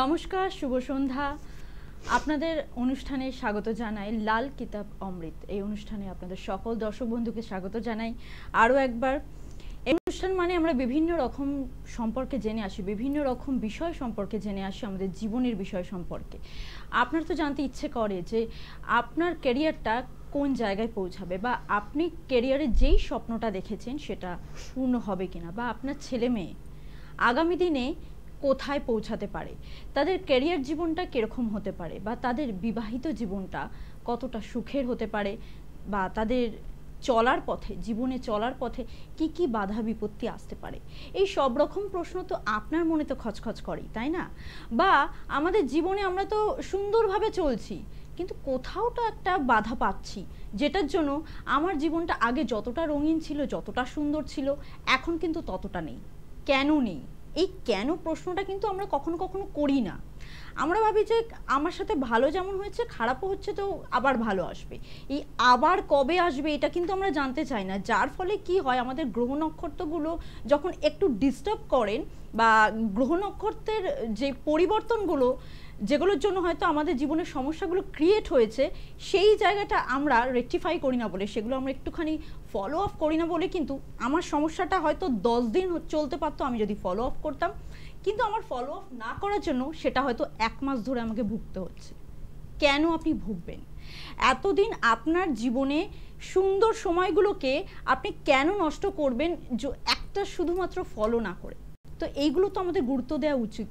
নমস্কার শুভ সন্ধ্যা আপনাদের অনুষ্ঠানে স্বাগত জানাই লাল কিতাব অমৃত এই অনুষ্ঠানে আপনাদের সকল দর্শক বন্ধুকে স্বাগত জানাই আরও একবার এই অনুষ্ঠান মানে আমরা বিভিন্ন রকম সম্পর্কে জেনে আসি বিভিন্ন রকম বিষয় সম্পর্কে জেনে আসি আমাদের জীবনের বিষয় সম্পর্কে আপনার তো জানতে ইচ্ছে করে যে আপনার কেরিয়ারটা কোন জায়গায় পৌঁছাবে বা আপনি কেরিয়ারে যেই স্বপ্নটা দেখেছেন সেটা পূর্ণ হবে কিনা বা আপনার ছেলে মেয়ে আগামী দিনে কোথায় পৌঁছাতে পারে তাদের ক্যারিয়ার জীবনটা কীরকম হতে পারে বা তাদের বিবাহিত জীবনটা কতটা সুখের হতে পারে বা তাদের চলার পথে জীবনে চলার পথে কি কি বাধা বিপত্তি আসতে পারে এই সব রকম প্রশ্ন তো আপনার মনে তো খচখচ করেই তাই না বা আমাদের জীবনে আমরা তো সুন্দরভাবে চলছি কিন্তু কোথাও তো একটা বাধা পাচ্ছি যেটার জন্য আমার জীবনটা আগে যতটা রঙিন ছিল যতটা সুন্দর ছিল এখন কিন্তু ততটা নেই কেন নেই এই কেন প্রশ্নটা কিন্তু আমরা কখনো কখনো করি না আমরা ভাবি যে আমার সাথে ভালো যেমন হয়েছে খারাপও হচ্ছে তো আবার ভালো আসবে এই আবার কবে আসবে এটা কিন্তু আমরা জানতে চাই না যার ফলে কি হয় আমাদের গ্রহ নক্ষত্রগুলো যখন একটু ডিস্টার্ব করেন বা গ্রহ নক্ষত্রের যে পরিবর্তনগুলো যেগুলোর জন্য হয়তো আমাদের জীবনের সমস্যাগুলো ক্রিয়েট হয়েছে সেই জায়গাটা আমরা রেক্টিফাই করি না বলে সেগুলো আমরা একটুখানি ফলো আপ করি না বলে কিন্তু আমার সমস্যাটা হয়তো দশ দিন চলতে পারতো আমি যদি ফলো আপ করতাম কিন্তু আমার ফলো আপ না করার জন্য সেটা হয়তো এক মাস ধরে আমাকে ভুগতে হচ্ছে কেন আপনি ভুগবেন এতদিন আপনার জীবনে সুন্দর সময়গুলোকে আপনি কেন নষ্ট করবেন একটা শুধুমাত্র ফলো না করে তো এইগুলো তো আমাদের গুরুত্ব দেওয়া উচিত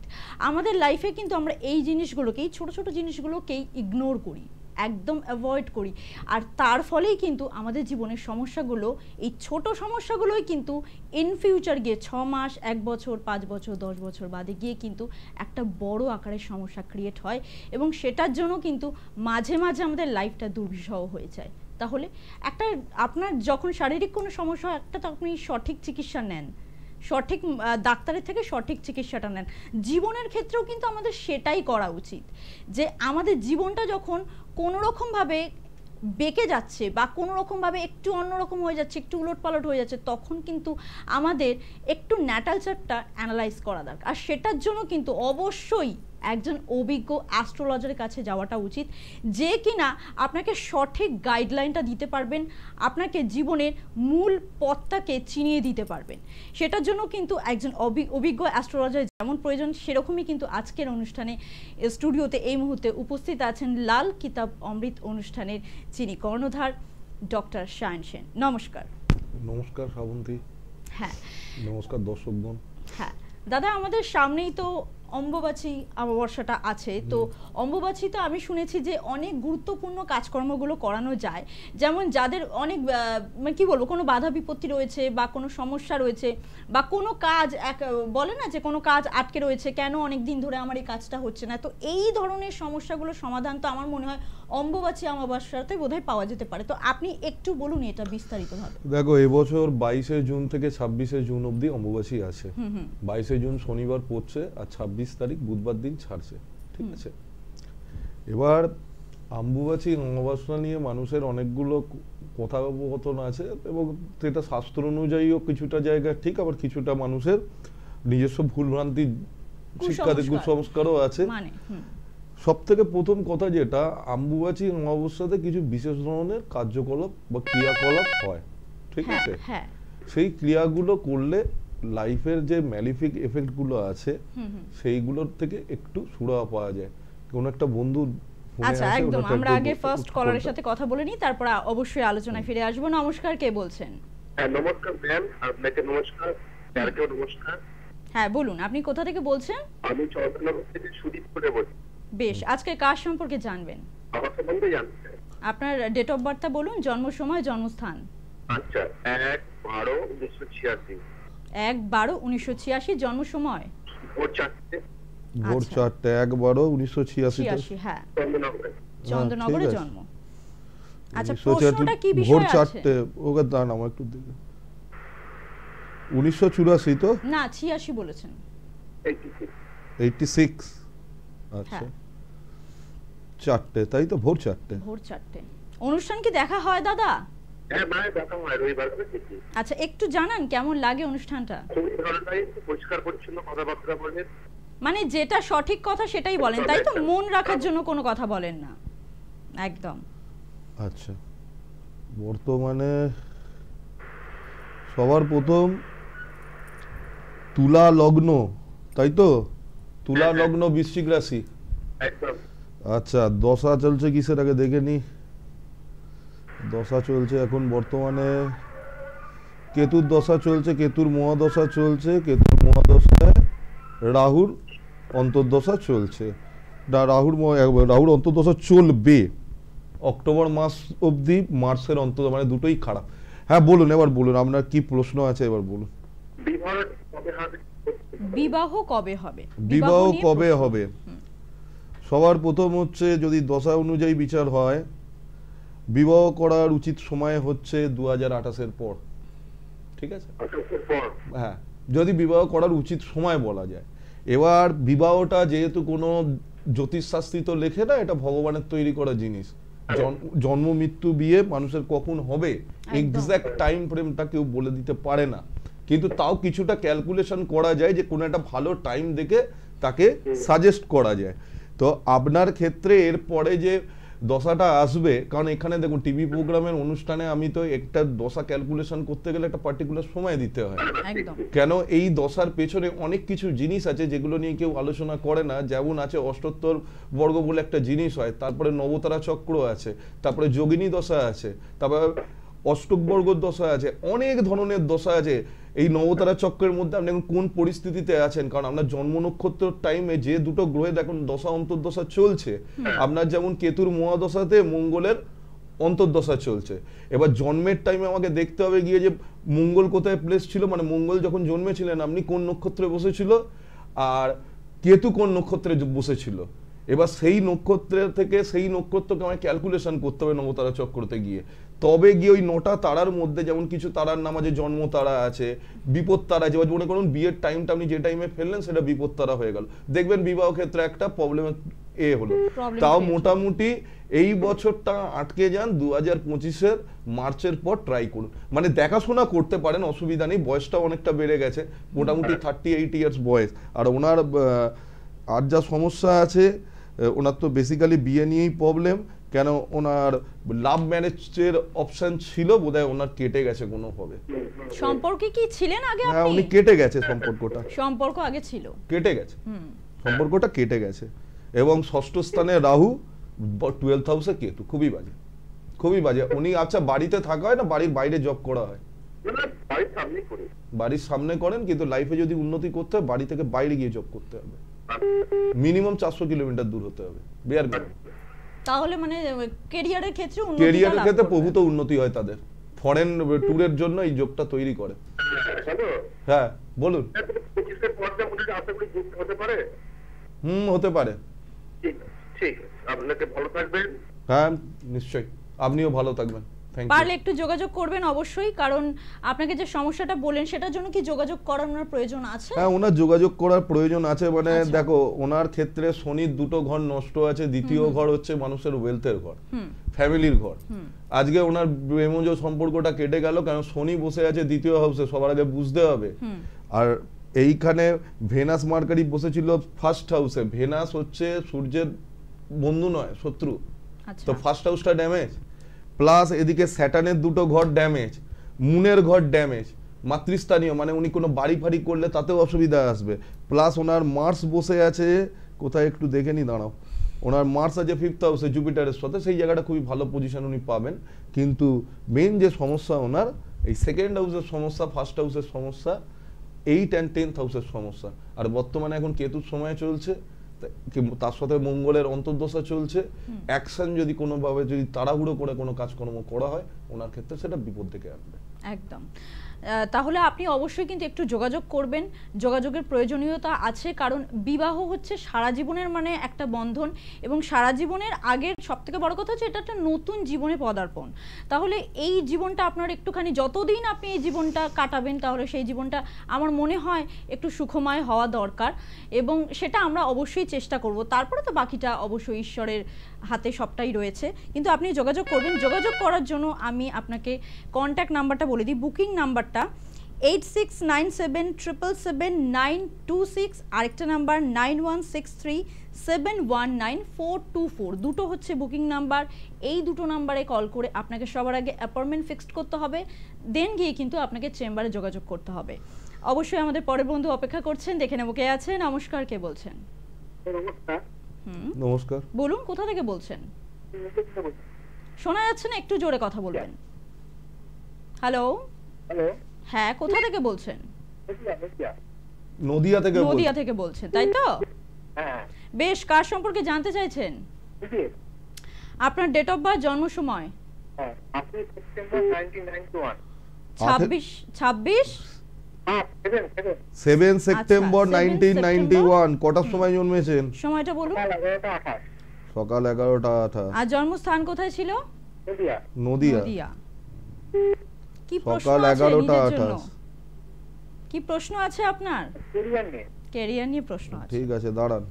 আমাদের লাইফে কিন্তু আমরা এই জিনিসগুলোকেই ছোটো ছোটো জিনিসগুলোকেই ইগনোর করি একদম অ্যাভয়েড করি আর তার ফলেই কিন্তু আমাদের জীবনের সমস্যাগুলো এই ছোট সমস্যাগুলোই কিন্তু ইন ফিউচার গিয়ে ছ মাস এক বছর পাঁচ বছর দশ বছর বাদে গিয়ে কিন্তু একটা বড় আকারের সমস্যা ক্রিয়েট হয় এবং সেটার জন্য কিন্তু মাঝে মাঝে আমাদের লাইফটা দুর্বিষহ হয়ে যায় তাহলে একটা আপনার যখন শারীরিক কোনো সমস্যা হয় একটা আপনি সঠিক চিকিৎসা নেন সঠিক ডাক্তারের থেকে সঠিক চিকিৎসাটা নেন জীবনের ক্ষেত্রেও কিন্তু আমাদের সেটাই করা উচিত যে আমাদের জীবনটা যখন কোনোরকমভাবে বেঁকে যাচ্ছে বা কোনো রকমভাবে একটু অন্যরকম হয়ে যাচ্ছে একটু উলটপালট হয়ে যাচ্ছে তখন কিন্তু আমাদের একটু ন্যাটালচারটা অ্যানালাইজ করা দরকার আর সেটার জন্য কিন্তু অবশ্যই একজন অভিজ্ঞ অ্যাস্ট্রোলজারের কাছে যাওয়াটা উচিত যে কিনা আপনাকে সঠিক গাইডলাইনটা দিতে পারবেন আপনাকে জীবনের মূল পথটাকে চিনিয়ে দিতে পারবেন সেটার জন্য কিন্তু একজন অভিজ্ঞ অ্যাস্ট্রোলজার যেমন প্রয়োজন সেরকমই কিন্তু আজকের অনুষ্ঠানে স্টুডিওতে এই মুহূর্তে উপস্থিত আছেন লাল কিতাব অমৃত অনুষ্ঠানের চিনি কর্ণধার ডক্টর শায়ন সেন নমস্কার নমস্কার শ্রাবন্তী হ্যাঁ নমস্কার দর্শকগণ হ্যাঁ দাদা আমাদের সামনেই তো অম্বুবাচী অমাবস্যাটা আছে তো অম্বুবাচী তো আমি শুনেছি যে অনেক গুরুত্বপূর্ণ কাজকর্মগুলো করানো যায় যেমন যাদের অনেক মানে কি বলবো কোনো বাধা বিপত্তি রয়েছে বা কোনো সমস্যা রয়েছে বা কোনো কাজ এক বলে না যে কোনো কাজ আটকে রয়েছে কেন অনেক দিন ধরে আমার এই কাজটা হচ্ছে না তো এই ধরনের সমস্যাগুলো সমাধান তো আমার মনে হয় অম্বুবাচী অমাবস্যাতে বোধহয় পাওয়া যেতে পারে তো আপনি একটু বলুন এটা বিস্তারিতভাবে দেখো এবছর বাইশে জুন থেকে ছাব্বিশে জুন অবধি অম্বুবাচী আছে বাইশে জুন শনিবার পড়ছে আর ছাব্বিশ তারিখ বুধবার দিন ছাড়ছে ঠিক আছে এবার অম্বুবাচী অমাবস্যা নিয়ে মানুষের অনেকগুলো কথোপকথন আছে এবং সেটা শাস্ত্র অনুযায়ীও কিছুটা জায়গা ঠিক আবার কিছুটা মানুষের নিজস্ব ভুলভ্রান্তি শিক্ষাতে কুসংস্কারও আছে মানে, সব থেকে প্রথম কথা যেটা আম্বুবাচী অমাবস্যাতে কিছু বিশেষ ধরনের কার্যকলাপ বা ক্রিয়াকলাপ হয় ঠিক হ্যাঁ, আছে হ্যাঁ। সেই ক্রিয়াগুলো করলে লাইফের যে ম্যালিফিক এফেক্টগুলো আছে সেইগুলোর থেকে একটু সুরা পাওয়া যায় কোন একটা বন্ধু আচ্ছা একদম আমরা আগে ফার্স্ট কলারের সাথে কথা বলে নিই তারপর অবশ্যই আলোচনায় ফিরে আসব নমস্কার কে বলছেন হ্যাঁ, নমস্কার ম্যাম আপনাকে নমস্কার স্যারকেও নমস্কার হ্যাঁ বলুন আপনি কোথা থেকে বলছেন আমি চন্দ্রনগর থেকে সুদীপ করে বলছি বেশ আজকে কার সম্পর্কে জানবেন আপনার ডেট অফ বার্থটা বলুন জন্ম সময় জন্মস্থান আচ্ছা, জন্ম সময় ভোর আচ্ছা। হ্যাঁ চন্দ্রনগরে হ্যাঁ, জন্ম আচ্ছা, তো না বলেছেন আচ্ছা হ্যাঁ। চারটে তাই তো ভোর চারটে ভোর চারটে অনুষ্ঠান কি দেখা হয় দাদা হ্যাঁ, আচ্ছা একটু জানান কেমন লাগে অনুষ্ঠানটা মানে যেটা সঠিক কথা সেটাই বলেন তাই তো মন রাখার জন্য কোনো কথা বলেন না একদম আচ্ছা বর্তমানে সবার প্রথম তুলা লগ্ন তাই তো তুলা হ্যাঁ, হ্যাঁ। লগ্ন বৃশ্চিক রাশি একদম আচ্ছা দশা চলছে কি আগে দেখে নি দশা চলছে এখন বর্তমানে কেতুর দশা চলছে কেতুর মহাদশা চলছে কেতুর মহাদশায় রাহুর অন্তর্দশা চলছে রাহুর রাহুর অন্তর্দশা চলবে অক্টোবর মাস অবধি মার্চের অন্তর মানে দুটোই খারাপ হ্যাঁ বলুন এবার বলুন আপনার কি প্রশ্ন আছে এবার বলুন বিবাহ কবে হবে বিবাহ কবে হবে সবার প্রথম হচ্ছে যদি দশা অনুযায়ী বিচার হয় বিবাহ করার উচিত সময় হচ্ছে দু হাজার আঠাশের পর ঠিক আছে হ্যাঁ যদি বিবাহ করার উচিত সময় বলা যায় এবার বিবাহটা যেহেতু কোনো জ্যোতিষশাস্ত্রী তো লেখে না এটা ভগবানের তৈরি করা জিনিস হ্যাঁ। জন্ম মৃত্যু বিয়ে মানুষের কখন হবে এক্সাক্ট টাইম ফ্রেমটা কেউ বলে দিতে পারে না কিন্তু তাও কিছুটা ক্যালকুলেশন করা যায় যে কোনো একটা ভালো টাইম দেখে তাকে সাজেস্ট করা যায় তো আপনার ক্ষেত্রে এর পরে যে দশাটা আসবে কারণ এখানে দেখুন টিভি প্রোগ্রামের অনুষ্ঠানে আমি তো একটা দশা ক্যালকুলেশন করতে গেলে একটা পার্টিকুলার সময় দিতে হয় কেন এই দশার পেছনে অনেক কিছু জিনিস আছে যেগুলো নিয়ে কেউ আলোচনা করে না যেমন আছে অষ্টোত্তর বর্গ বলে একটা জিনিস হয় তারপরে নবতারা চক্র আছে তারপরে যোগিনী দশা আছে তারপর অষ্টক বর্গ দশা আছে অনেক ধরনের দশা আছে এই নবতারা চক্রের মধ্যে আপনি এখন কোন পরিস্থিতিতে আছেন কারণ আপনার জন্ম নক্ষত্র টাইমে যে দুটো গ্রহে দেখুন দশা অন্তর্দশা চলছে আপনার যেমন কেতুর মহাদশাতে মঙ্গলের অন্তর্দশা চলছে এবার জন্মের টাইমে আমাকে দেখতে হবে গিয়ে যে মঙ্গল কোথায় প্লেস ছিল মানে মঙ্গল যখন জন্মেছিলেন আপনি কোন নক্ষত্রে বসেছিল আর কেতু কোন নক্ষত্রে বসেছিল এবার সেই নক্ষত্রের থেকে সেই নক্ষত্রকে আমায় ক্যালকুলেশন করতে হবে নবতারা চক্রতে গিয়ে তবে গিয়ে ওই নটা তারার মধ্যে যেমন কিছু তারার নাম আছে জন্ম তারা আছে বিপদ তারা আছে মনে করুন বিয়ের টাইমটা আপনি যে টাইমে ফেললেন সেটা বিপদ তারা হয়ে গেল দেখবেন বিবাহ ক্ষেত্রে একটা প্রবলেম এ হলো তাও মোটামুটি এই বছরটা আটকে যান দু হাজার পঁচিশের মার্চের পর ট্রাই করুন মানে দেখাশোনা করতে পারেন অসুবিধা নেই বয়সটা অনেকটা বেড়ে গেছে মোটামুটি থার্টি এইট ইয়ার্স বয়স আর ওনার আর যা সমস্যা আছে ওনার তো বেসিক্যালি বিয়ে নিয়েই প্রবলেম কেন ওনার লাভ ম্যারেজের অপশন ছিল বোধহয় ওনার কেটে গেছে কোনো ভাবে সম্পর্কে কি ছিলেন আগে হ্যাঁ, আপনি উনি কেটে গেছে সম্পর্কটা সম্পর্ক আগে ছিল কেটে গেছে সম্পর্কটা কেটে গেছে এবং ষষ্ঠ স্থানে রাহু 12th হাউসে কেতু খুবই বাজে খুবই বাজে উনি আচ্ছা বাড়িতে থাকা হয় না বাড়ির বাইরে জব করা হয় বাড়ির সামনে করেন কিন্তু লাইফে যদি উন্নতি করতে বাড়ি থেকে বাইরে গিয়ে জব করতে হবে মিনিমাম আচ্ছা। চারশো কিলোমিটার দূর হতে হবে বিয়ার গ্রামে তাহলে মানে ক্যারিয়ারের ক্ষেত্রে উন্নতি ক্যারিয়ারের ক্ষেত্রে প্রভূত উন্নতি হয় তাদের ফরেন ট্যুরের জন্য এই যোগটা তৈরি করে হ্যাঁ বলুন হ্যাঁ, হুম হতে পারে ঠিক আপনাকে ভালো থাকবেন হ্যাঁ নিশ্চয়ই আপনিও ভালো থাকবেন পারলে একটু যোগাযোগ করবেন অবশ্যই কারণ আপনাকে যে সমস্যাটা বলেন সেটার জন্য কি যোগাযোগ করানোর প্রয়োজন আছে হ্যাঁ ওনার যোগাযোগ করার প্রয়োজন আছে মানে আচ্ছা। দেখো ওনার ক্ষেত্রে শনির দুটো ঘর নষ্ট আছে দ্বিতীয় ঘর হচ্ছে মানুষের ওয়েলথের ঘর ফ্যামিলির ঘর আজকে ওনার প্রেমজ সম্পর্কটা কেটে গেল কারণ শনি বসে আছে দ্বিতীয় হাউসে সবার আগে বুঝতে হবে আর এইখানে ভেনাস মার্কারি বসেছিল ফার্স্ট হাউসে ভেনাস হচ্ছে সূর্যের বন্ধু নয় শত্রু আচ্ছা। তো ফার্স্ট হাউসটা ড্যামেজ প্লাস এদিকে স্যাটানের দুটো ঘর ড্যামেজ মুনের ঘর ড্যামেজ মাতৃস্থানীয় মানে উনি কোনো বাড়ি ফাড়ি করলে তাতেও অসুবিধা আসবে প্লাস ওনার মার্স বসে আছে কোথায় একটু দেখে নি দাঁড়াও ওনার মার্স আছে ফিফথ হাউসে জুপিটারের সাথে সেই জায়গাটা খুবই ভালো পজিশন উনি পাবেন কিন্তু মেন যে সমস্যা ওনার এই সেকেন্ড হাউসের সমস্যা ফার্স্ট হাউসের সমস্যা এইট অ্যান্ড টেন্থ হাউসের সমস্যা আর বর্তমানে এখন কেতুর সময় চলছে তার সাথে মঙ্গলের অন্তর্দশা চলছে অ্যাকশন যদি কোনোভাবে যদি তাড়াহুড়ো করে কোনো কাজকর্ম করা হয় ওনার ক্ষেত্রে সেটা বিপদ থেকে আনবে একদম তাহলে আপনি অবশ্যই কিন্তু একটু যোগাযোগ করবেন যোগাযোগের প্রয়োজনীয়তা আছে কারণ বিবাহ হচ্ছে সারা জীবনের মানে একটা বন্ধন এবং সারা জীবনের আগের সবথেকে বড় কথা হচ্ছে এটা একটা নতুন জীবনে পদার্পণ তাহলে এই জীবনটা আপনার একটুখানি যতদিন আপনি এই জীবনটা কাটাবেন তাহলে সেই জীবনটা আমার মনে হয় একটু সুখময় হওয়া দরকার এবং সেটা আমরা অবশ্যই চেষ্টা করব তারপরে তো বাকিটা অবশ্যই ঈশ্বরের হাতে সবটাই রয়েছে কিন্তু আপনি যোগাযোগ করবেন যোগাযোগ করার জন্য আমি আপনাকে কন্ট্যাক্ট নাম্বারটা বলে দিই বুকিং নাম্বার নাম্বারটা eight six nine seven triple seven nine two six আরেকটা number nine one six three seven one nine four two four দুটো হচ্ছে বুকিং নাম্বার এই দুটো নাম্বারে কল করে আপনাকে সবার আগে অ্যাপয়েন্টমেন্ট ফিক্সড করতে হবে দেন গিয়ে কিন্তু আপনাকে চেম্বারে যোগাযোগ করতে হবে অবশ্যই আমাদের পরের বন্ধু অপেক্ষা করছেন দেখে নেব কে আছে নমস্কার কে বলছেন নমস্কার বলুন কোথা থেকে বলছেন শোনা যাচ্ছে না একটু জোরে কথা বলবেন হ্যালো হ্যাঁ কোথা থেকে বলছেন নদিয়া থেকে নদিয়া থেকে বলছেন তাই তো হ্যাঁ। বেশ কার সম্পর্কে জানতে চাইছেন আপনার ডেট অফ বার্থ জন্ম সময় হ্যাঁ, ছাব্বিশ seven September nineteen ninety one সময় সময়টা বলুন সকাল এগারোটা আঠাশ আর জন্মস্থান কোথায় ছিল নদিয়া নদিয়া কি প্রশ্ন আছে নিজের জন্য কি প্রশ্ন আছে আপনার ক্যারিয়ার নিয়ে ক্যারিয়ার নিয়ে প্রশ্ন আছে ঠিক আছে দাঁড়ান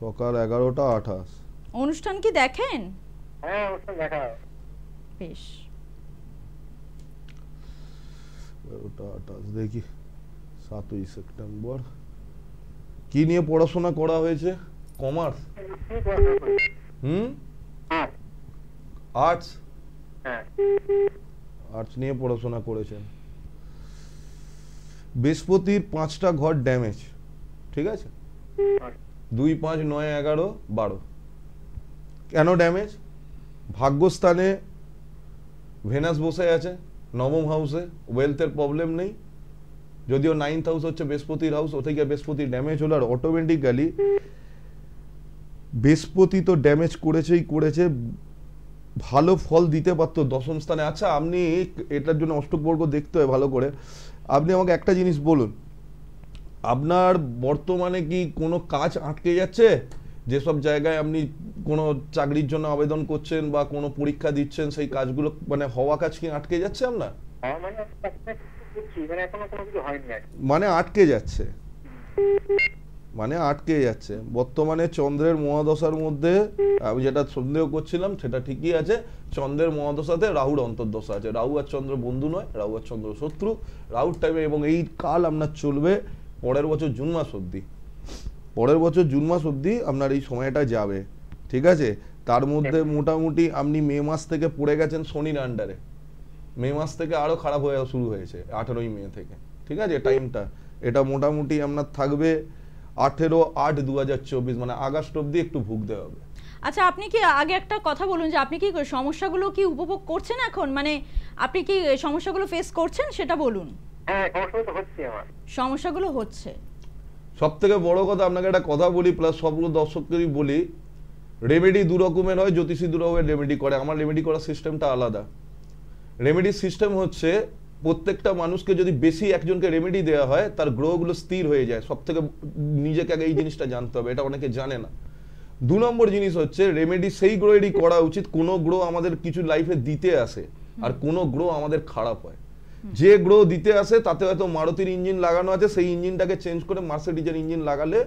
সকাল 11টা 28 অনুষ্ঠান কি দেখেন হ্যাঁ অনুষ্ঠান দেখা বেশ দেখি 7ই সেপ্টেম্বর কি নিয়ে পড়াশোনা করা হয়েছে কমার্স হুম আর্টস হ্যাঁ আর্টস নিয়ে পড়াশোনা করেছেন বৃহস্পতির পাঁচটা ঘর ড্যামেজ ঠিক আছে দুই পাঁচ নয় এগারো বারো কেন ড্যামেজ ভাগ্যস্থানে ভেনাস বসে আছে নবম হাউসে ওয়েলথের প্রবলেম নেই যদিও নাইন্থ হাউস হচ্ছে বৃহস্পতির হাউস ওতে থেকে বৃহস্পতির ড্যামেজ হলো আর অটোমেটিক্যালি বৃহস্পতি তো ড্যামেজ করেছেই করেছে ভালো ফল দিতে পারতো দশম স্থানে আচ্ছা আপনি এটার জন্য অষ্টকবর্গ দেখতে হয় ভালো করে আপনি আমাকে একটা জিনিস বলুন আপনার বর্তমানে কি কোনো কাজ আটকে যাচ্ছে যেসব জায়গায় আপনি কোনো চাকরির জন্য আবেদন করছেন বা কোনো পরীক্ষা দিচ্ছেন সেই কাজগুলো মানে হওয়া কাজ কি আটকে যাচ্ছে আপনার হ্যাঁ, মানে আটকে যাচ্ছে মানে মানে আটকে যাচ্ছে বর্তমানে চন্দ্রের মহাদশার মধ্যে আমি যেটা সন্দেহ করছিলাম সেটা ঠিকই আছে চন্দ্রের মহাদশাতে রাহুর অন্তর্দশা আছে রাহু আর চন্দ্র বন্ধু নয় রাহু আর চন্দ্র শত্রু রাহুর টাইমে এবং এই কাল আপনার চলবে পরের বছর জুন মাস অব্দি পরের বছর জুন মাস অব্দি আপনার এই সময়টা যাবে ঠিক আছে তার মধ্যে হ্যাঁ। মোটামুটি আপনি মে মাস থেকে পড়ে গেছেন শনির আন্ডারে মে মাস থেকে আরও খারাপ হয়ে শুরু হয়েছে আঠেরোই মে থেকে ঠিক আছে টাইমটা এটা মোটামুটি আপনার থাকবে আঠেরো আট দু মানে আগস্ট অব্দি একটু ভুগতে হবে আচ্ছা আপনি কি আগে একটা কথা বলুন যে আপনি কি সমস্যাগুলো কি উপভোগ করছেন এখন মানে আপনি কি সমস্যাগুলো ফেস করছেন সেটা বলুন হ্যাঁ, সমস্যাগুলো হচ্ছে সব থেকে বড় কথা আপনাকে একটা কথা বলি প্লাস সবগুলো দর্শককেই বলি রেমেডি দু রকমের হয় জ্যোতিষী দু রকমের রেমেডি করে আমার রেমেডি করার সিস্টেমটা আলাদা রেমেডি সিস্টেম হচ্ছে প্রত্যেকটা মানুষকে যদি বেশি একজনকে রেমেডি দেওয়া হয় তার গ্রহগুলো স্থির হয়ে যায় সব থেকে নিজেকে আগে এই জিনিসটা জানতে হবে এটা অনেকে জানে না দু নম্বর জিনিস হচ্ছে রেমেডি সেই গ্রহেরই করা উচিত কোনো গ্রহ আমাদের কিছু লাইফে দিতে আসে আর কোনো গ্রহ আমাদের খারাপ হয় যে গ্রহ দিতে আসে তাতে হয়তো মারুতির ইঞ্জিন লাগানো আছে সেই ইঞ্জিনটাকে চেঞ্জ করে মার্সিডিজের ইঞ্জিন লাগালে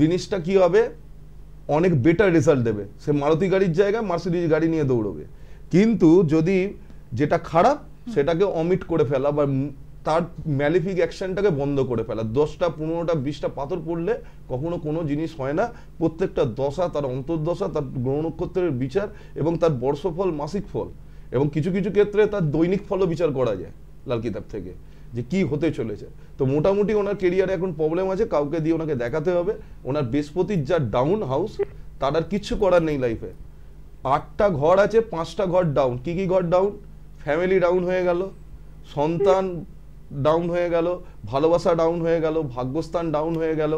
জিনিসটা কি হবে অনেক বেটার রেজাল্ট দেবে সে মারুতি গাড়ির জায়গায় মার্সিডিজ গাড়ি নিয়ে দৌড়বে কিন্তু যদি যেটা খারাপ সেটাকে অমিট করে ফেলা বা তার ম্যালিফিক অ্যাকশনটাকে বন্ধ করে ফেলা দশটা পনেরোটা বিশটা পাথর পড়লে কখনো কোনো জিনিস হয় না প্রত্যেকটা দশা তার অন্তর্দশা তার গ্রহ নক্ষত্রের বিচার এবং তার বর্ষফল মাসিক ফল এবং কিছু কিছু ক্ষেত্রে তার দৈনিক ফলও বিচার করা যায় লাল কিতাব থেকে যে কি হতে চলেছে তো মোটামুটি ওনার কেরিয়ারে এখন প্রবলেম আছে কাউকে দিয়ে ওনাকে দেখাতে হবে ওনার বৃহস্পতির যা ডাউন হাউস তার আর কিচ্ছু করার নেই লাইফে আটটা ঘর আছে পাঁচটা ঘর ডাউন কি কি ঘর ডাউন ফ্যামিলি ডাউন হয়ে গেল সন্তান ডাউন হয়ে গেল ভালোবাসা ডাউন হয়ে গেল ভাগ্যস্থান ডাউন হয়ে গেল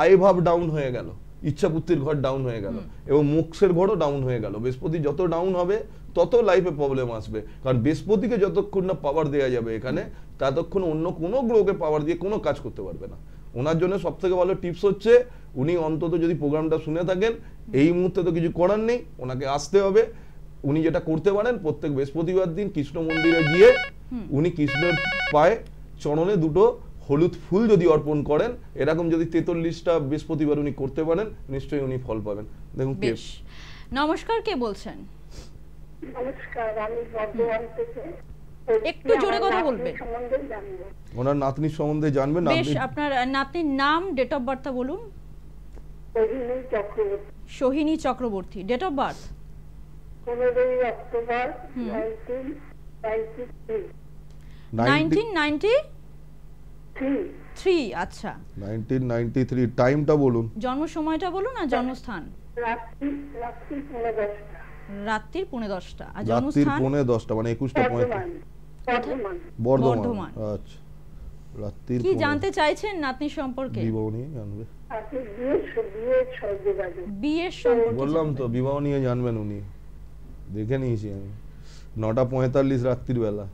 আয়ভাব ডাউন হয়ে গেল ইচ্ছাপুত্তির ঘর ডাউন হয়ে গেল এবং মুখের ঘরও ডাউন হয়ে গেল বৃহস্পতি যত ডাউন হবে তত লাইফে প্রবলেম আসবে কারণ বৃহস্পতিকে যতক্ষণ না পাওয়ার দেওয়া যাবে এখানে ততক্ষণ অন্য কোনো গ্রহকে পাওয়ার দিয়ে কোনো কাজ করতে পারবে না ওনার জন্য সব থেকে ভালো টিপস হচ্ছে উনি অন্তত যদি প্রোগ্রামটা শুনে থাকেন এই মুহূর্তে তো কিছু করার নেই ওনাকে আসতে হবে উনি যেটা করতে পারেন প্রত্যেক বৃহস্পতিবার দিন কৃষ্ণ মন্দিরে গিয়ে উনি কৃষ্ণের পায়ে চরণে দুটো হলুদ ফুল যদি অর্পণ করেন এরকম যদি তেতাল্লিশটা বৃহস্পতিবার উনি করতে পারেন নিশ্চয়ই উনি ফল পাবেন দেখুন নমস্কার কে বলছেন একটু জোরে কথা বলবেন ওনার নাতনির সম্বন্ধে জানবেন বেশ আপনার নাতনির নাম ডেট অফ বার্থ বলুন Sohini Chakraborty date of birth পনেরোই অক্টোবর থ্রি আচ্ছা টাইমটা বলুন জন্ম সময়টা বলুন জন্মস্থান পনেরো দশটা আর জন্মস্থান দশটা মানে একুশটা বর্ধমান বর্ধমান আচ্ছা কি জানতে চাইছেন নাতনি সম্পর্কে বিবাহ নিয়ে জানবে বিয়ে বিয়ের সম্পর্কে বললাম তো বিবাহ নিয়ে জানবেন উনি দেখে নিয়েছি আমি নটা পঁয়তাল্লিশ রাত্রির বেলা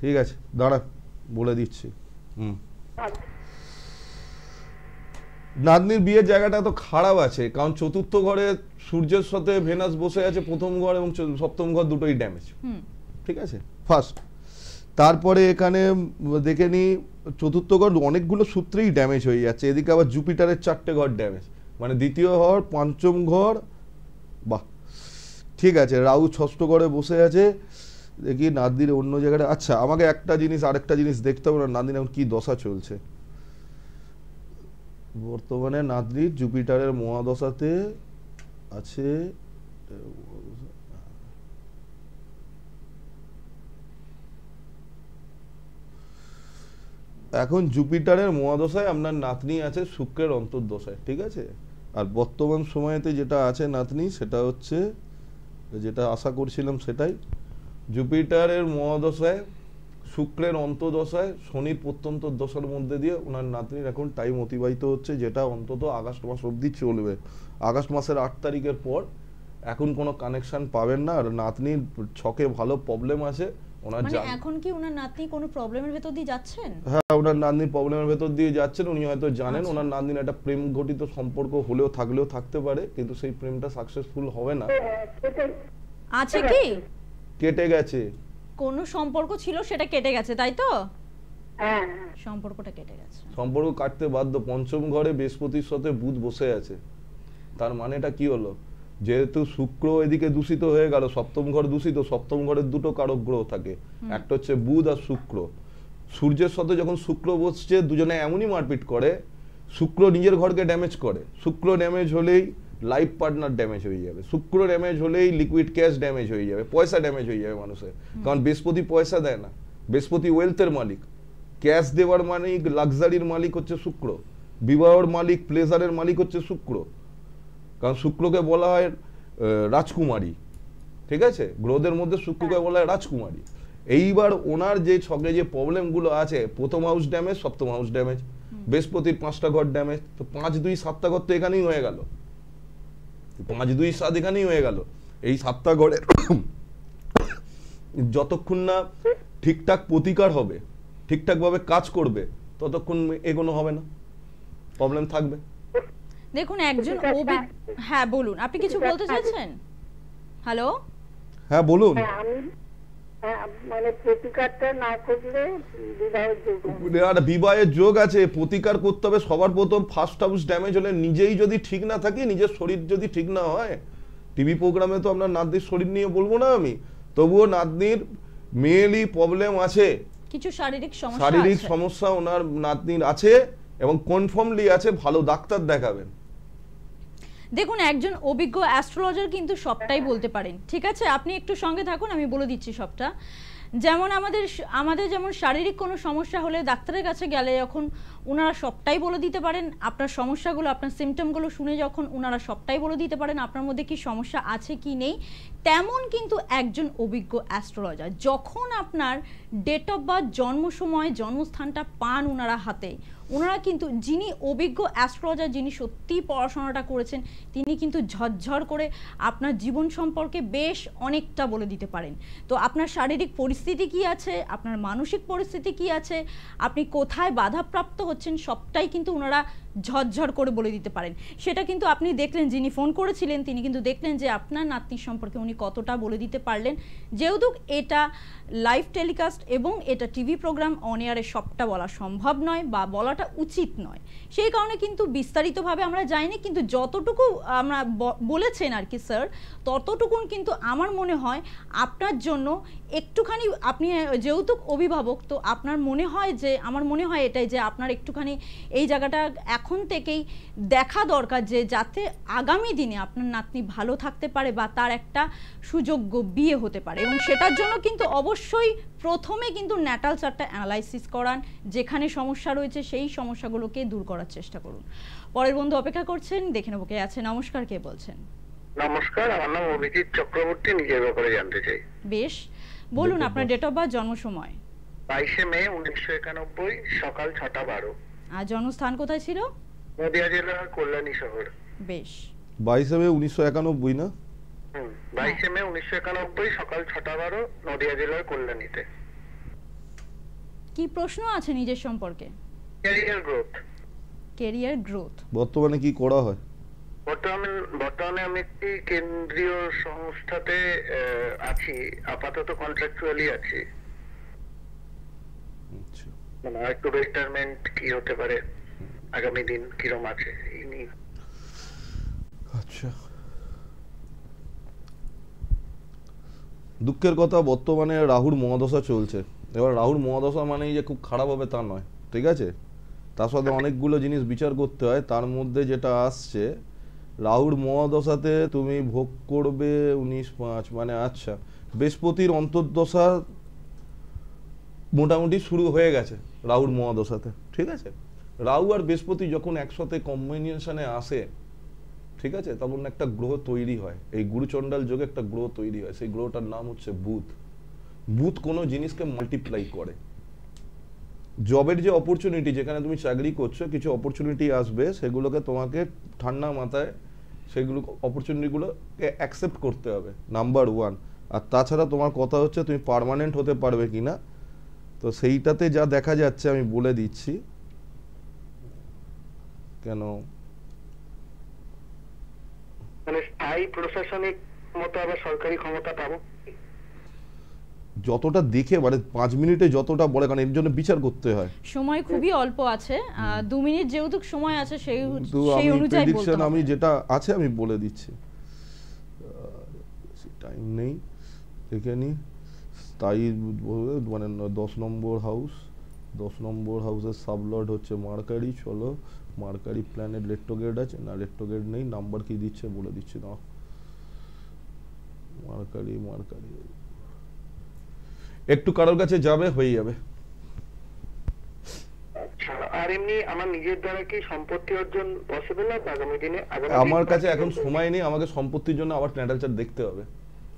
ঠিক আছে দাঁড়া বলে দিচ্ছি হুম নাতনির বিয়ের জায়গাটা এত খারাপ আছে কারণ চতুর্থ ঘরে সূর্যের সাথে ভেনাস বসে আছে প্রথম ঘর এবং সপ্তম ঘর দুটোই ড্যামেজ ঠিক আছে ফার্স্ট তারপরে এখানে দেখে নিই চতুর্থ ঘর অনেকগুলো সূত্রেই ড্যামেজ হয়ে যাচ্ছে এদিকে আবার জুপিটারের চারটে ঘর ড্যামেজ মানে দ্বিতীয় ঘর পঞ্চম ঘর বাহ ঠিক আছে রাউ ছস্ত করে বসে আছে দেখি নাদির অন্য জায়গাটা আচ্ছা আমাকে একটা জিনিস আরেকটা জিনিস দেখতে হবে না নাদির এখন কী দশা চলছে বর্তমানে নাদির জুপিটারের মহাদশাতে আছে এখন জুপিটারের মহাদশায় আপনার নাতনি আছে শুক্রের অন্তর্দশায় ঠিক আছে আর বর্তমান সময়তে যেটা আছে নাতনি সেটা হচ্ছে যেটা আশা করছিলাম সেটাই জুপিটারের মহাদশায় শুক্রের অন্তদশায় শনির প্রত্যন্ত দশার মধ্যে দিয়ে ওনার নাতনির এখন টাইম অতিবাহিত হচ্ছে যেটা অন্তত আগস্ট মাস অবধি চলবে আগস্ট মাসের আট তারিখের পর এখন কোনো কানেকশান পাবেন না আর নাতনির ছকে ভালো প্রবলেম আছে ওনার মানে এখন কি ওনার নাতনি কোনো প্রবলেমের ভেতর দিয়ে যাচ্ছেন হ্যাঁ ওনার নাতনি প্রবলেমের ভেতর দিয়ে যাচ্ছেন উনি হয়তো জানেন আচ্ছা। ওনার নাতনির একটা প্রেম ঘটিত সম্পর্ক হলেও থাকলেও থাকতে পারে কিন্তু সেই প্রেমটা সাকসেসফুল হবে না আছে কি কেটে গেছে কোনো সম্পর্ক ছিল সেটা কেটে গেছে তাই তো হ্যাঁ, হ্যাঁ। সম্পর্কটা কেটে গেছে সম্পর্ক কাটতে বাধ্য পঞ্চম ঘরে বৃহস্পতির সাথে বুধ বসে আছে তার মানেটা কি হলো যেহেতু শুক্র এদিকে দূষিত হয়ে গেল সপ্তম ঘর দূষিত সপ্তম ঘরের দুটো কারক গ্রহ থাকে একটা হচ্ছে বুধ আর শুক্র সূর্যের সাথে যখন শুক্র বসছে দুজনে এমনই মারপিট করে শুক্র নিজের ঘরকে ড্যামেজ করে শুক্র ড্যামেজ হলেই লাইফ পার্টনার ড্যামেজ হয়ে যাবে শুক্র ড্যামেজ হলেই লিকুইড ক্যাশ ড্যামেজ হয়ে যাবে পয়সা ড্যামেজ হয়ে যাবে মানুষের কারণ বৃহস্পতি পয়সা দেয় না বৃহস্পতি ওয়েলথের মালিক ক্যাশ দেওয়ার মালিক লাক্সারির মালিক হচ্ছে শুক্র বিবাহর মালিক প্লেজারের মালিক হচ্ছে শুক্র কারণ শুক্রকে বলা হয় রাজকুমারী ঠিক আছে গ্রহদের মধ্যে শুক্রকে বলা হয় রাজকুমারী এইবার ওনার যে ছকে যে প্রবলেমগুলো আছে প্রথম হাউস ড্যামেজ সপ্তম হাউস ড্যামেজ বৃহস্পতির পাঁচটা ঘর ড্যামেজ তো পাঁচ দুই সাতটা ঘর তো এখানেই হয়ে গেল পাঁচ দুই সাত এখানেই হয়ে গেল এই সাতটা ঘরের যতক্ষণ না ঠিকঠাক প্রতিকার হবে ঠিকঠাকভাবে কাজ করবে ততক্ষণ এগোনো হবে না প্রবলেম থাকবে দেখুন একজন ওবি হ্যাঁ বলুন আপনি কিছু বলতে চাচ্ছেন হ্যালো হ্যাঁ বলুন হ্যাঁ, হ্যাঁ, মানে শরীর যদি ঠিক না হয় টিভি প্রোগ্রামে তো আপনার নাতনির শরীর নিয়ে বলবো না আমি তবুও নাতনির প্রবলেম আছে কিছু শারীরিক শারীরিক সমস্যা ওনার নাতনির আছে এবং কনফার্মলি আছে ভালো ডাক্তার দেখাবেন দেখুন একজন অভিজ্ঞ অ্যাস্ট্রোলজার কিন্তু সবটাই বলতে পারেন ঠিক আছে আপনি একটু সঙ্গে থাকুন আমি বলে দিচ্ছি সবটা যেমন আমাদের আমাদের যেমন শারীরিক কোনো সমস্যা হলে ডাক্তারের কাছে গেলে যখন ওনারা সবটাই বলে দিতে পারেন আপনার সমস্যাগুলো আপনার সিমটমগুলো শুনে যখন ওনারা সবটাই বলে দিতে পারেন আপনার মধ্যে কি সমস্যা আছে কি নেই তেমন কিন্তু একজন অভিজ্ঞ অ্যাস্ট্রোলজার যখন আপনার ডেট অফ বার্থ জন্ম সময় জন্মস্থানটা পান ওনারা হাতে ওনারা কিন্তু যিনি অভিজ্ঞ অ্যাস্ট্রোলজার যিনি সত্যিই পড়াশোনাটা করেছেন তিনি কিন্তু ঝরঝর করে আপনার জীবন সম্পর্কে বেশ অনেকটা বলে দিতে পারেন তো আপনার শারীরিক পরিস্থিতি কি আছে আপনার মানসিক পরিস্থিতি কি আছে আপনি কোথায় বাধাপ্রাপ্ত হচ্ছেন সবটাই কিন্তু ওনারা ঝরঝর করে বলে দিতে পারেন সেটা কিন্তু আপনি দেখলেন যিনি ফোন করেছিলেন তিনি কিন্তু দেখলেন যে আপনার নাতনির সম্পর্কে উনি কতটা বলে দিতে পারলেন যেহেতু এটা লাইভ টেলিকাস্ট এবং এটা টিভি প্রোগ্রাম অন এয়ারে সবটা বলা সম্ভব নয় বা বলাটা উচিত নয় সেই কারণে কিন্তু বিস্তারিতভাবে আমরা যাইনি কিন্তু যতটুকু আমরা বলেছেন আর কি স্যার ততটুকুন কিন্তু আমার মনে হয় আপনার জন্য একটুখানি আপনি যেহেতু অভিভাবক তো আপনার মনে হয় যে আমার মনে হয় এটাই যে আপনার একটুখানি এই জায়গাটা এখন থেকেই দেখা দরকার যে যাতে আগামী দিনে আপনার নাতনি ভালো থাকতে পারে বা তার একটা সুযোগ্য বিয়ে হতে পারে এবং সেটার জন্য কিন্তু অবশ্যই প্রথমে কিন্তু ন্যাটাল চারটা অ্যানালাইসিস করান যেখানে সমস্যা রয়েছে সেই সমস্যাগুলোকে দূর করার চেষ্টা করুন পরের বন্ধু অপেক্ষা করছেন দেখে নেবো কে আছে নমস্কার কে বলছেন নমস্কার আমার নাম অভিজিৎ চক্রবর্তী নিজের ব্যাপারে জানতে চাই বেশ বলুন আপনার ডেট অফ বার্থ জন্ম সময় বাইশে মে উনিশশো একানব্বই সকাল ছটা বারো আর জন্মস্থান কোথায় ছিল নদিয়া জেলা কল্যাণী শহর বেশ বাইশে মে উনিশশো একানব্বই না বাইশে মে উনিশশো একানব্বই সকাল ছটা বারো নদিয়া জেলার কল্যাণীতে কি প্রশ্ন আছে নিজের সম্পর্কে ক্যারিয়ার গ্রোথ ক্যারিয়ার গ্রোথ বর্তমানে কি করা হয় বর্তমানে বর্তমানে আমি একটি কেন্দ্রীয় সংস্থাতে আছি আপাতত কন্ট্রাকচুয়ালি আছি আচ্ছা। মানে রিটায়ারমেন্ট কি হতে পারে আগামী দিন কিরম আছে এই আচ্ছা দুঃখের কথা বর্তমানে রাহুর মহাদশা চলছে এবার রাহুর মহাদশা মানেই যে খুব খারাপ হবে তা নয় ঠিক আছে তার সাথে হ্যাঁ। অনেকগুলো জিনিস বিচার করতে হয় তার মধ্যে যেটা আসছে রাউর মহাদশাতে তুমি ভোগ করবে উনিশ পাঁচ মানে আচ্ছা বৃহস্পতির অন্তর্দশা মোটামুটি শুরু হয়ে গেছে রাহুর মহাদশাতে ঠিক আছে রাহু আর বৃহস্পতি যখন একসাথে কম্বিনেশনে আসে ঠিক আছে তখন একটা গ্রহ তৈরি হয় এই গুরুচণ্ডাল যোগে একটা গ্রহ তৈরি হয় সেই গ্রহটার নাম হচ্ছে বুধ বুধ কোনো জিনিসকে মাল্টিপ্লাই করে জবের যে অপরচুনিটি যেখানে তুমি চাকরি করছো কিছু অপরচুনিটি আসবে সেগুলোকে তোমাকে ঠান্ডা মাথায় সেগুলো অপরচুনিটিগুলোকে অ্যাকসেপ্ট করতে হবে নাম্বার ওয়ান আর তাছাড়া তোমার কথা হচ্ছে তুমি পারমানেন্ট হতে পারবে কি না তো সেইটাতে যা দেখা যাচ্ছে আমি বলে দিচ্ছি কেন মানে স্থায়ী প্রশাসনিক মতো আবার সরকারি ক্ষমতা পাবো যতটা দেখে মানে পাঁচ মিনিটে যতটা বলে কারণ এর জন্য বিচার করতে হয় সময় খুবই অল্প আছে দু মিনিট যেহেতু সময় আছে সেই সেই অনুযায়ী প্রেডিকশন আমি যেটা আছে আমি বলে দিচ্ছি টাইম নেই দেখে নি স্থায়ী মানে দশ নম্বর হাউস দশ নম্বর হাউসের সাবলট হচ্ছে মার্কারি চলো মার্কারি প্ল্যানেট লেট্টোগেট আছে না লেট্টোগেট নেই নাম্বার কি দিচ্ছে বলে দিচ্ছি না মার্কারি মার্কারি একটু কারোর কাছে যাবে হয়ে যাবে আচ্ছা, আমার কাছে এখন সময় নেই আমাকে সম্পত্তির জন্য আবার ন্যাটাল চার্ট দেখতে হবে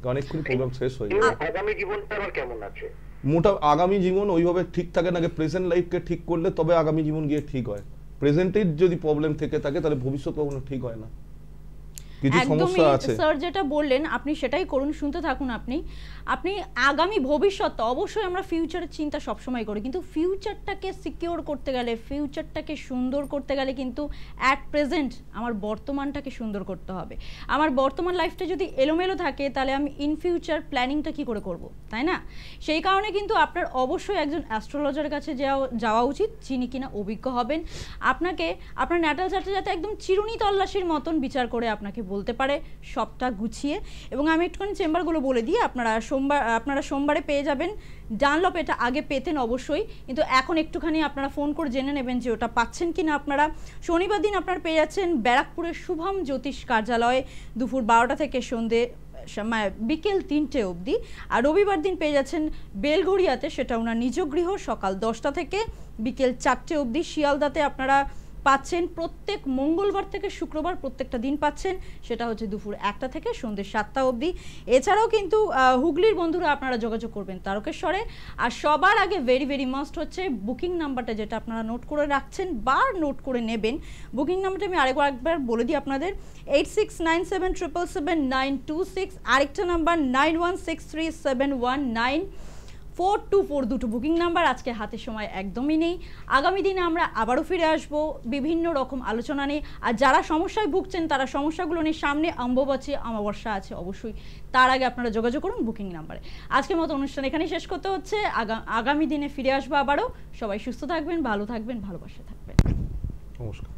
কারণ এক্ষুনি প্রোগ্রাম শেষ হয়ে যাবে আগামী জীবনটা আমার কেমন আছে মোটা আগামী জীবন ওইভাবে ঠিক থাকে না প্রেজেন্ট লাইফকে ঠিক করলে তবে আগামী জীবন গিয়ে ঠিক হয় প্রেজেন্টের যদি প্রবলেম থেকে থাকে তাহলে ভবিষ্যৎ কখনো ঠিক হয় না কিছু সমস্যা আছে স্যার যেটা বললেন আপনি সেটাই করুন শুনতে থাকুন আপনি আপনি আগামী ভবিষ্যৎ অবশ্যই আমরা ফিউচারের চিন্তা সবসময় করি কিন্তু ফিউচারটাকে করতে গেলে ফিউচারটাকে সুন্দর করতে গেলে কিন্তু অ্যাট প্রেজেন্ট আমার বর্তমানটাকে সুন্দর করতে হবে আমার বর্তমান লাইফটা যদি এলোমেলো থাকে তাহলে আমি ইন ফিউচার প্ল্যানিংটা কি করে করব তাই না সেই কারণে কিন্তু আপনার অবশ্যই একজন অ্যাস্ট্রোলজার কাছে যাওয়া উচিত যিনি কিনা অভিজ্ঞ হবেন আপনাকে আপনার ন্যাটাল চার্টে যাতে একদম চিরুনি তল্লাশির মতন বিচার করে আপনাকে বলতে পারে সবটা গুছিয়ে এবং আমি একটুখানি চেম্বারগুলো বলে দিই আপনারা সোমবার আপনারা সোমবারে পেয়ে যাবেন ডানলপ এটা আগে পেতেন অবশ্যই কিন্তু এখন একটুখানি আপনারা ফোন করে জেনে নেবেন যে ওটা পাচ্ছেন কি না আপনারা শনিবার দিন আপনারা পেয়ে যাচ্ছেন ব্যারাকপুরের শুভম জ্যোতিষ কার্যালয়ে দুপুর বারোটা থেকে সন্ধে বিকেল তিনটে অবধি আর রবিবার দিন পেয়ে যাচ্ছেন বেলঘড়িয়াতে সেটা ওনার নিজ গৃহ সকাল দশটা থেকে বিকেল চারটে অবধি শিয়ালদাতে আপনারা পাচ্ছেন প্রত্যেক মঙ্গলবার থেকে শুক্রবার প্রত্যেকটা দিন পাচ্ছেন সেটা হচ্ছে দুপুর একটা থেকে সন্ধ্যে সাতটা অবধি এছাড়াও কিন্তু হুগলির বন্ধুরা আপনারা যোগাযোগ করবেন তারকেশ্বরে আর সবার আগে ভেরি ভেরি মাস্ট হচ্ছে বুকিং নাম্বারটা যেটা আপনারা নোট করে রাখছেন বা নোট করে নেবেন বুকিং নাম্বারটা আমি আরেকবার একবার বলে দিই আপনাদের eight six nine seven triple seven nine two six আরেকটা number nine one six three seven one nine four two four দুটো বুকিং নাম্বার আজকে হাতে সময় একদমই নেই আগামী দিনে আমরা আবারও ফিরে আসব বিভিন্ন রকম আলোচনা নিয়ে আর যারা সমস্যায় ভুগছেন তারা সমস্যাগুলো নিয়ে সামনে অম্ববাচী অমাবস্যা আছে অবশ্যই তার আগে আপনারা যোগাযোগ করুন বুকিং নাম্বারে আজকের মতো অনুষ্ঠান এখানেই শেষ করতে হচ্ছে আগামী দিনে ফিরে আসবো আবারও সবাই সুস্থ থাকবেন ভালো থাকবেন ভালোবাসা থাকবেন নমস্কার